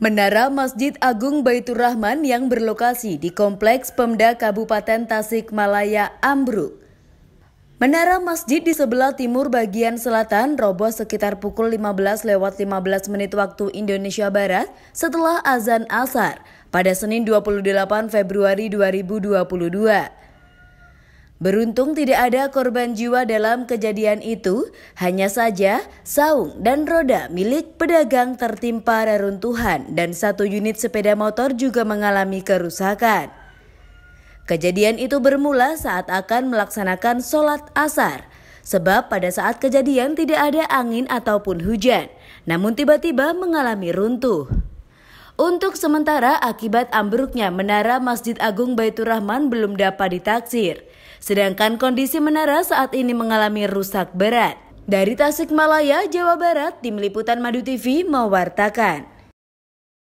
Menara Masjid Agung Baitur Rahman yang berlokasi di Kompleks Pemda Kabupaten Tasikmalaya ambruk. Menara masjid di sebelah timur bagian selatan roboh sekitar pukul 15 lewat 15 menit waktu Indonesia Barat setelah azan asar pada Senin 28 Februari 2022. Beruntung tidak ada korban jiwa dalam kejadian itu, hanya saja saung dan roda milik pedagang tertimpa reruntuhan dan satu unit sepeda motor juga mengalami kerusakan. Kejadian itu bermula saat akan melaksanakan sholat asar, sebab pada saat kejadian tidak ada angin ataupun hujan, namun tiba-tiba mengalami runtuh. Untuk sementara, akibat ambruknya menara Masjid Agung Baitur Rahman belum dapat ditaksir. Sedangkan kondisi menara saat ini mengalami rusak berat. Dari Tasikmalaya, Jawa Barat, Tim Liputan Madu TV mewartakan.